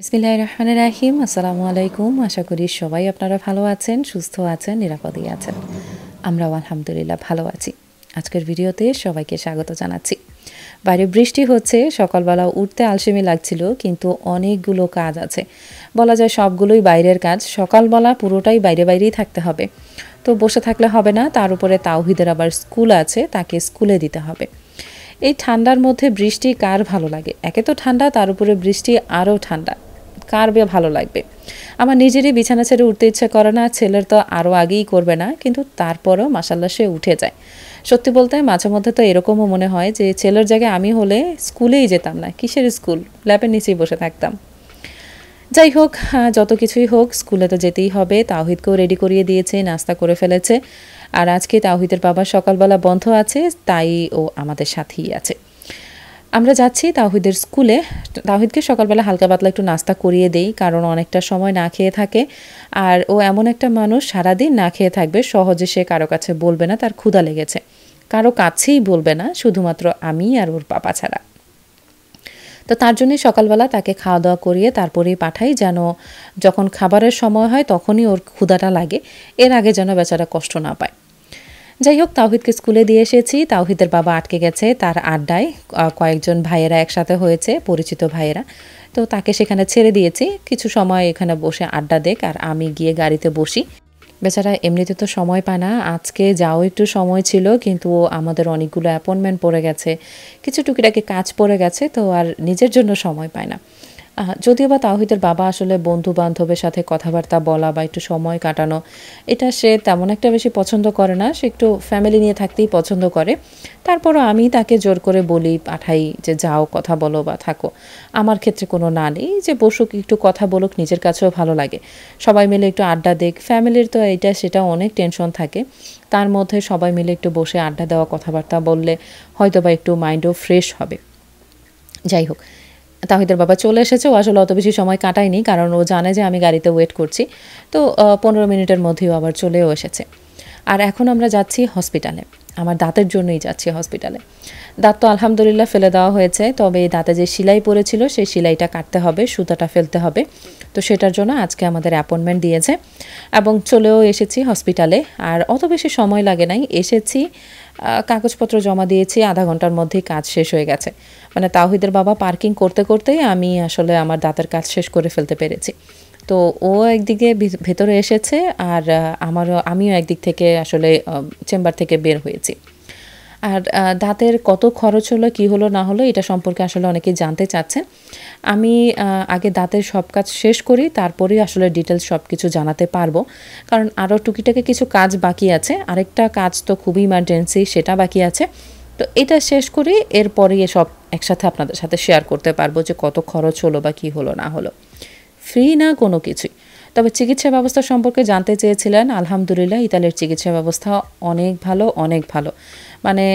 বিসমিল্লাহ রহমান রাহিম আসসালামু আলাইকুম আশা করি সবাই আপনারা ভালো আছেন সুস্থ আছেন নিরাপদেই আছেন আমরাও আলহামদুলিল্লাহ ভালো আছি আজকের ভিডিওতে সবাইকে স্বাগত জানাচ্ছি বাইরে বৃষ্টি হচ্ছে সকালবেলা উঠতে আলসেমি লাগছিল কিন্তু অনেকগুলো কাজ আছে বলা যায় সবগুলোই বাইরের কাজ সকালবেলা পুরোটাই বাইরে বাইরেই থাকতে হবে তো বসে থাকলে হবে না তার উপরে তাওহিদের আবার স্কুল আছে তাকে স্কুলে দিতে হবে এই ঠান্ডার মধ্যে বৃষ্টি কার ভালো লাগে একে তো ঠান্ডা তার উপরে বৃষ্টি আরও ঠান্ডা কার বে ভালো লাগবে আমার নিজেরই বিছানা ছেড়ে উঠতে ইচ্ছা করে না ছেলের তো আরও আগেই করবে না কিন্তু তারপরও মাসাল্লা সে উঠে যায় সত্যি বলতে মাঝে মধ্যে তো এরকমও মনে হয় যে ছেলের জায়গায় আমি হলে স্কুলেই যেতাম না কিসের স্কুল ল্যাপের নিচেই বসে থাকতাম যাই হোক যত কিছুই হোক স্কুলে তো যেতেই হবে তাওহিদকেও রেডি করিয়ে দিয়েছে নাস্তা করে ফেলেছে আর আজকে তাওহিদের বাবা সকালবেলা বন্ধ আছে তাই ও আমাদের সাথেই আছে আমরা যাচ্ছি তাহিদের স্কুলে তাহিদকে সকালবেলা হালকা পাতলা একটু নাস্তা করিয়ে দেই কারণ অনেকটা সময় না খেয়ে থাকে আর ও এমন একটা মানুষ সারাদিন না খেয়ে থাকবে সহজে সে কারো কাছে বলবে না তার ক্ষুধা লেগেছে কারো কাছেই বলবে না শুধুমাত্র আমি আর ওর বাবা ছাড়া তো তার জন্য সকালবেলা তাকে খাওয়া দাওয়া করিয়ে তারপরেই পাঠাই যেন যখন খাবারের সময় হয় তখনই ওর ক্ষুধাটা লাগে এর আগে যেন বেচারা কষ্ট না পায় যাই হোক তাওহিদকে স্কুলে দিয়ে এসেছি তাওহিদের বাবা আটকে গেছে তার আড্ডায় কয়েকজন ভাইয়েরা একসাথে হয়েছে পরিচিত ভাইয়েরা তো তাকে সেখানে ছেড়ে দিয়েছি কিছু সময় এখানে বসে আড্ডা দেখ আর আমি গিয়ে গাড়িতে বসি বেচারা এমনিতে তো সময় পায় না আজকে যাও একটু সময় ছিল কিন্তু আমাদের অনেকগুলো অ্যাপয়েন্টমেন্ট পড়ে গেছে কিছু টুকিটাকি কাজ পড়ে গেছে তো আর নিজের জন্য সময় পায় না যদিও বা তাহিদের বাবা আসলে বন্ধু বান্ধবের সাথে কথাবার্তা বলা বা একটু সময় কাটানো এটা সে তেমন একটা বেশি পছন্দ করে না সে একটু ফ্যামিলি নিয়ে থাকতেই পছন্দ করে তারপরও আমি তাকে জোর করে বলি পাঠাই যে যাও কথা বলো বা থাকো আমার ক্ষেত্রে কোনো না নেই যে বসুক একটু কথা বলুক নিজের কাছেও ভালো লাগে সবাই মিলে একটু আড্ডা দেখ ফ্যামিলির তো এটা সেটা অনেক টেনশন থাকে তার মধ্যে সবাই মিলে একটু বসে আড্ডা দেওয়া কথাবার্তা বললে হয়তো বা একটু মাইন্ডও ফ্রেশ হবে যাই হোক তাহিদের বাবা চলে এসেছে ও আসলে অত বেশি সময় কাটায়নি কারণ ও জানে যে আমি গাড়িতে ওয়েট করছি তো পনেরো মিনিটের মধ্যেও আবার চলেও এসেছে আর এখন আমরা যাচ্ছি হসপিটালে আমার দাঁতের জন্যই যাচ্ছি হসপিটালে দাঁত তো আলহামদুলিল্লাহ ফেলে দেওয়া হয়েছে তবে এই দাঁতে যে সেলাই পড়েছিল সেই সেলাইটা কাটতে হবে সুতাটা ফেলতে হবে তো সেটার জন্য আজকে আমাদের অ্যাপয়েন্টমেন্ট দিয়েছে এবং চলেও এসেছি হসপিটালে আর অত বেশি সময় লাগে নাই এসেছি কাগজপত্র জমা দিয়েছি আধা ঘন্টার মধ্যেই কাজ শেষ হয়ে গেছে মানে তাহিদের বাবা পার্কিং করতে করতেই আমি আসলে আমার দাঁতের কাজ শেষ করে ফেলতে পেরেছি তো ও একদিকে ভেতরে এসেছে আর আমারও আমিও একদিক থেকে আসলে চেম্বার থেকে বের হয়েছি আর দাঁতের কত খরচ হলো কি হলো না হলো এটা সম্পর্কে আসলে অনেকে জানতে চাচ্ছেন আমি আগে দাঁতের সব কাজ শেষ করি তারপরেই আসলে ডিটেলস সব কিছু জানাতে পারবো কারণ আরও টুকিটাকে কিছু কাজ বাকি আছে আরেকটা কাজ তো খুবই ইমার্জেন্সি সেটা বাকি আছে তো এটা শেষ করি এরপরে সব একসাথে আপনাদের সাথে শেয়ার করতে পারবো যে কত খরচ হলো বা কী হলো না হলো ফ্রি না কোনো কিছুই তবে চিকিৎসা ব্যবস্থা সম্পর্কে জানতে চেয়েছিলেন আলহামদুলিল্লাহ ইতালির চিকিৎসা ব্যবস্থা অনেক ভালো অনেক ভালো মানে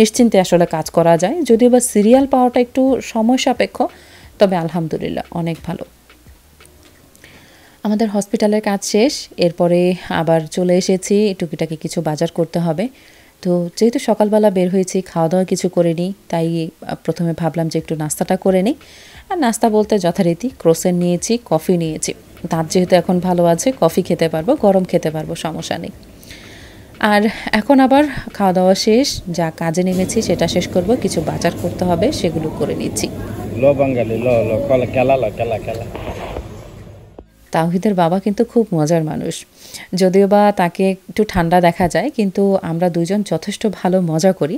নিশ্চিন্তে আসলে কাজ করা যায় যদিও বা সিরিয়াল পাওয়াটা একটু সময় সাপেক্ষ তবে আলহামদুলিল্লাহ অনেক ভালো আমাদের হসপিটালের কাজ শেষ এরপরে আবার চলে এসেছি টুকিটাকে কিছু বাজার করতে হবে তো যেহেতু সকালবেলা বের হয়েছি খাওয়া দাওয়া কিছু করে নিই তাই প্রথমে ভাবলাম যে একটু নাস্তাটা করে নিই আর নাস্তা বলতে যথারীতি ক্রোসেন নিয়েছি কফি নিয়েছি দাঁত যেহেতু এখন ভালো আছে কফি খেতে পারবো গরম খেতে পারবো সমস্যা নেই আর এখন আবার খাওয়া দাওয়া শেষ যা কাজে নেমেছি সেটা শেষ করব কিছু বাজার করতে হবে সেগুলো করে নিচ্ছি ল বাঙালি ল ল কেলা ল কেলা কেলা তাওহিদের বাবা কিন্তু খুব মজার মানুষ যদিও বা তাকে একটু ঠান্ডা দেখা যায় কিন্তু আমরা দুজন যথেষ্ট ভালো মজা করি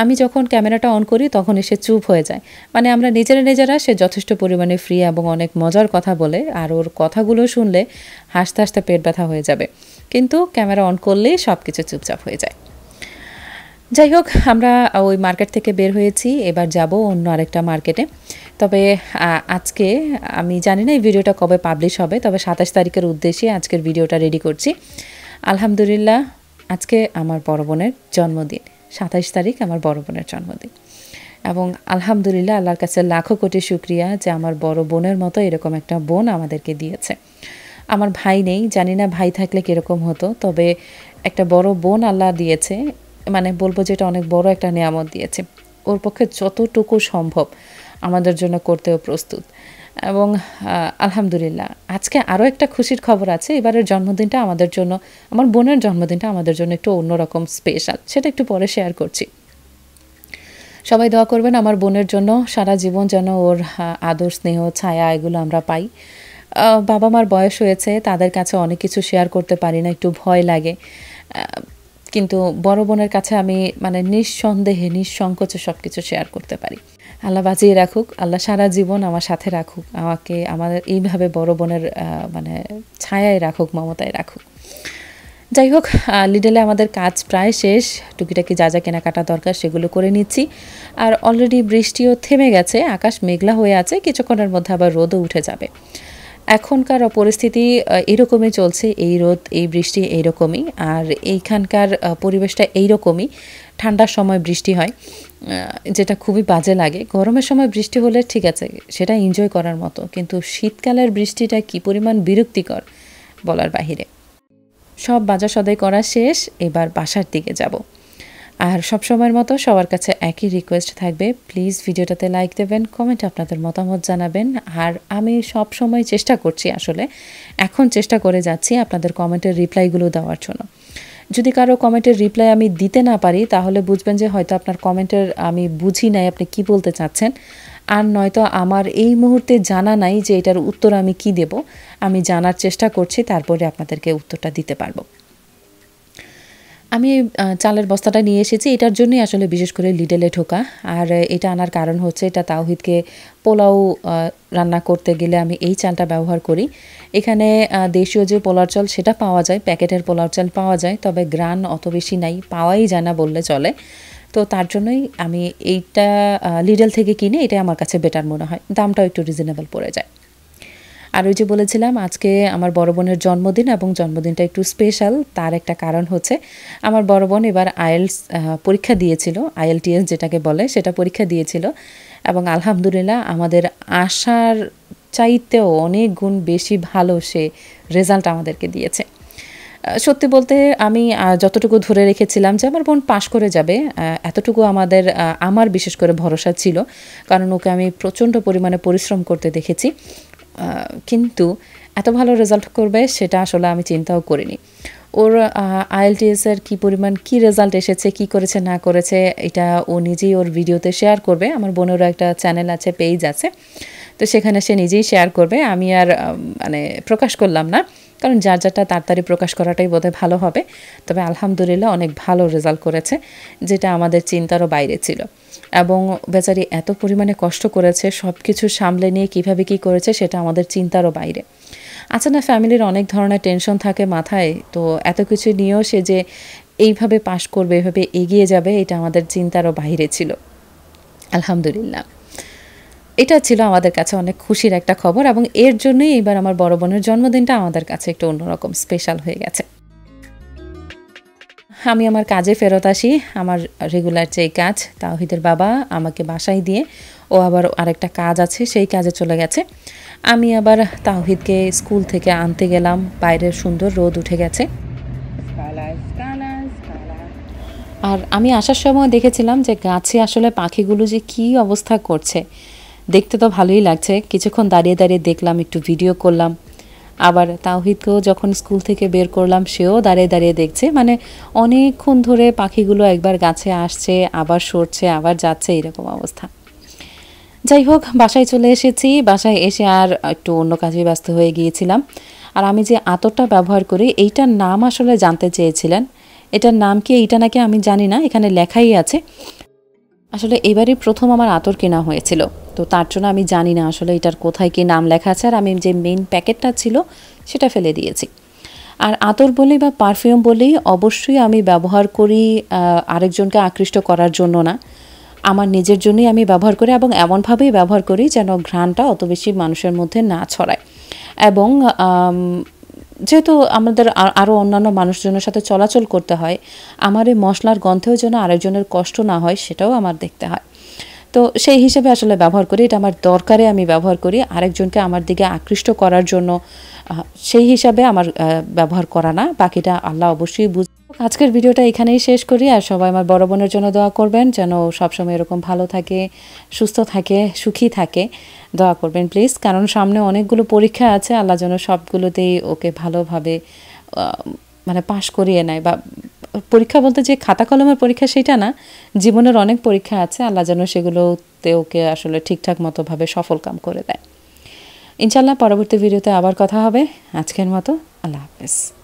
আমি যখন ক্যামেরাটা অন করি তখন এসে চুপ হয়ে যায় মানে আমরা নিজেরা নিজেরা সে যথেষ্ট পরিমাণে ফ্রি এবং অনেক মজার কথা বলে আর ওর কথাগুলো শুনলে হাসতে হাসতে পেট ব্যথা হয়ে যাবে কিন্তু ক্যামেরা অন করলেই সব কিছু চুপচাপ হয়ে যায় যাই হোক আমরা ওই মার্কেট থেকে বের হয়েছি এবার যাব অন্য আরেকটা মার্কেটে তবে আজকে আমি জানি না এই ভিডিওটা কবে পাবলিশ হবে তবে সাতাশ তারিখের উদ্দেশ্যে আজকের ভিডিওটা রেডি করছি আলহামদুলিল্লাহ আজকে আমার বড় বোনের জন্মদিন সাতাশ তারিখ আমার বড় বোনের জন্মদিন এবং আলহামদুলিল্লাহ আল্লাহর কাছে লাখো কোটি শুক্রিয়া যে আমার বড় বোনের মতো এরকম একটা বোন আমাদেরকে দিয়েছে আমার ভাই নেই জানি না ভাই থাকলে কীরকম হতো তবে একটা বড় বোন আল্লাহ দিয়েছে মানে বলবো যে এটা অনেক বড় একটা নিয়ামত দিয়েছে ওর পক্ষে যতটুকু সম্ভব আমাদের জন্য করতেও প্রস্তুত এবং আলহামদুলিল্লাহ আজকে আরও একটা খুশির খবর আছে এবারের জন্মদিনটা আমাদের জন্য আমার বোনের জন্মদিনটা আমাদের জন্য একটু অন্যরকম স্পেশাল সেটা একটু পরে শেয়ার করছি সবাই দোয়া করবেন আমার বোনের জন্য সারা জীবন যেন ওর আদর স্নেহ ছায়া এগুলো আমরা পাই বাবা মার বয়স হয়েছে তাদের কাছে অনেক কিছু শেয়ার করতে পারি না একটু ভয় লাগে কিন্তু বড় বোনের কাছে আমি মানে নিঃসন্দেহে নিঃসংকোচে সব কিছু শেয়ার করতে পারি আল্লাহ বাঁচিয়ে রাখুক আল্লাহ সারা জীবন আমার সাথে রাখুক আমাকে আমার এইভাবে বড় বোনের মানে ছায়ায় রাখুক মমতায় রাখুক যাই হোক লিডেলে আমাদের কাজ প্রায় শেষ টুকিটাকি যা যা কেনাকাটা দরকার সেগুলো করে নিচ্ছি আর অলরেডি বৃষ্টিও থেমে গেছে আকাশ মেঘলা হয়ে আছে কিছুক্ষণের মধ্যে আবার রোদও উঠে যাবে এখনকার পরিস্থিতি এরকমই চলছে এই রোদ এই বৃষ্টি এইরকমই আর এইখানকার পরিবেশটা এইরকমই ঠান্ডার সময় বৃষ্টি হয় যেটা খুবই বাজে লাগে গরমের সময় বৃষ্টি হলে ঠিক আছে সেটা এনজয় করার মতো কিন্তু শীতকালের বৃষ্টিটা কি পরিমাণ বিরক্তিকর বলার বাহিরে সব বাজার সদাই করা শেষ এবার বাসার দিকে যাব আর সব সময়ের মতো সবার কাছে একই রিকোয়েস্ট থাকবে প্লিজ ভিডিওটাতে লাইক দেবেন কমেন্ট আপনাদের মতামত জানাবেন আর আমি সব সময় চেষ্টা করছি আসলে এখন চেষ্টা করে যাচ্ছি আপনাদের কমেন্টের রিপ্লাইগুলো দেওয়ার জন্য যদি কারো কমেন্টের রিপ্লাই আমি দিতে না পারি তাহলে বুঝবেন যে হয়তো আপনার কমেন্টের আমি বুঝি নাই আপনি কি বলতে চাচ্ছেন আর নয়তো আমার এই মুহূর্তে জানা নাই যে এটার উত্তর আমি কি দেব আমি জানার চেষ্টা করছি তারপরে আপনাদেরকে উত্তরটা দিতে পারবো আমি চালের বস্তাটা নিয়ে এসেছি এটার জন্যই আসলে বিশেষ করে লিডেলে ঢোকা আর এটা আনার কারণ হচ্ছে এটা তাওহিদকে পোলাও রান্না করতে গেলে আমি এই চালটা ব্যবহার করি এখানে দেশীয় যে পোলার চাল সেটা পাওয়া যায় প্যাকেটের পোলার চাল পাওয়া যায় তবে গ্রান অত বেশি নাই পাওয়াই যায় না বললে চলে তো তার জন্যই আমি এইটা লিডেল থেকে কিনে এটা আমার কাছে বেটার মনে হয় দামটাও একটু রিজনেবল পড়ে যায় আর ওই যে বলেছিলাম আজকে আমার বড় বোনের জন্মদিন এবং জন্মদিনটা একটু স্পেশাল তার একটা কারণ হচ্ছে আমার বড় বোন এবার আইএলস পরীক্ষা দিয়েছিল আইএলটিএস যেটাকে বলে সেটা পরীক্ষা দিয়েছিল এবং আলহামদুলিল্লাহ আমাদের আশার চাইতেও অনেক গুণ বেশি ভালো সে রেজাল্ট আমাদেরকে দিয়েছে সত্যি বলতে আমি যতটুকু ধরে রেখেছিলাম যে আমার বোন পাশ করে যাবে এতটুকু আমাদের আমার বিশেষ করে ভরসা ছিল কারণ ওকে আমি প্রচণ্ড পরিমাণে পরিশ্রম করতে দেখেছি কিন্তু এত ভালো রেজাল্ট করবে সেটা আসলে আমি চিন্তাও করিনি ওর এর কি পরিমাণ কি রেজাল্ট এসেছে কি করেছে না করেছে এটা ও নিজেই ওর ভিডিওতে শেয়ার করবে আমার বোনেরও একটা চ্যানেল আছে পেজ আছে তো সেখানে সে নিজেই শেয়ার করবে আমি আর মানে প্রকাশ করলাম না কারণ যার যারটা তাড়াতাড়ি প্রকাশ করাটাই বোধহয় ভালো হবে তবে আলহামদুলিল্লাহ অনেক ভালো রেজাল্ট করেছে যেটা আমাদের চিন্তারও বাইরে ছিল এবং বেচারি এত পরিমাণে কষ্ট করেছে সব কিছু সামলে নিয়ে কিভাবে কি করেছে সেটা আমাদের চিন্তারও বাইরে আচ্ছা না ফ্যামিলির অনেক ধরনের টেনশন থাকে মাথায় তো এত কিছু নিয়েও সে যে এইভাবে পাশ করবে এভাবে এগিয়ে যাবে এটা আমাদের চিন্তারও বাইরে ছিল আলহামদুলিল্লাহ এটা ছিল আমাদের কাছে অনেক খুশির একটা খবর এবং এর জন্যই এবার আমার বড় বোনের জন্মদিনটা আমাদের কাছে একটু অন্যরকম স্পেশাল হয়ে গেছে আমি আমার কাজে ফেরত আসি আমার রেগুলার যেই কাজ তাহিদের বাবা আমাকে বাসায় দিয়ে ও আবার আরেকটা কাজ আছে সেই কাজে চলে গেছে আমি আবার তাহিদকে স্কুল থেকে আনতে গেলাম বাইরের সুন্দর রোদ উঠে গেছে আর আমি আসার সময় দেখেছিলাম যে গাছে আসলে পাখিগুলো যে কি অবস্থা করছে দেখতে তো ভালোই লাগছে কিছুক্ষণ দাঁড়িয়ে দাঁড়িয়ে দেখলাম একটু ভিডিও করলাম আবার তাওহিদকেও যখন স্কুল থেকে বের করলাম সেও দাঁড়িয়ে দাঁড়িয়ে দেখছে মানে অনেকক্ষণ ধরে পাখিগুলো একবার গাছে আসছে আবার সরছে আবার যাচ্ছে এরকম অবস্থা যাই হোক বাসায় চলে এসেছি বাসায় এসে আর একটু অন্য কাজে ব্যস্ত হয়ে গিয়েছিলাম আর আমি যে আতরটা ব্যবহার করি এইটার নাম আসলে জানতে চেয়েছিলেন এটার নাম কি এইটা নাকি আমি জানি না এখানে লেখাই আছে আসলে এবারই প্রথম আমার আতর কেনা হয়েছিল তো তার জন্য আমি জানি না আসলে এটার কোথায় কি নাম লেখা আছে আর আমি যে মেইন প্যাকেটটা ছিল সেটা ফেলে দিয়েছি আর আতর বলি বা পারফিউম বলি অবশ্যই আমি ব্যবহার করি আরেকজনকে আকৃষ্ট করার জন্য না আমার নিজের জন্যই আমি ব্যবহার করি এবং এমনভাবেই ব্যবহার করি যেন ঘ্রাণটা অত বেশি মানুষের মধ্যে না ছড়ায় এবং যেহেতু আমাদের আরও অন্যান্য মানুষজনের সাথে চলাচল করতে হয় আমার এই মশলার গন্ধেও যেন আরেকজনের কষ্ট না হয় সেটাও আমার দেখতে হয় তো সেই হিসেবে আসলে ব্যবহার করি এটা আমার দরকারে আমি ব্যবহার করি আরেকজনকে আমার দিকে আকৃষ্ট করার জন্য সেই হিসাবে আমার ব্যবহার করা না বাকিটা আল্লাহ অবশ্যই বুঝ আজকের ভিডিওটা এখানেই শেষ করি আর সবাই আমার বড় বোনের জন্য দোয়া করবেন যেন সবসময় এরকম ভালো থাকে সুস্থ থাকে সুখী থাকে দোয়া করবেন প্লিজ কারণ সামনে অনেকগুলো পরীক্ষা আছে আল্লাহ যেন সবগুলোতেই ওকে ভালোভাবে মানে পাশ করিয়ে নেয় বা পরীক্ষা বলতে যে খাতা কলমের পরীক্ষা সেটা না জীবনের অনেক পরীক্ষা আছে আল্লাহ যেন সেগুলোতে ওকে আসলে ঠিকঠাক মতোভাবে সফল কাম করে দেয় ইনশাল্লাহ পরবর্তী ভিডিওতে আবার কথা হবে আজকের মতো আল্লাহ হাফেজ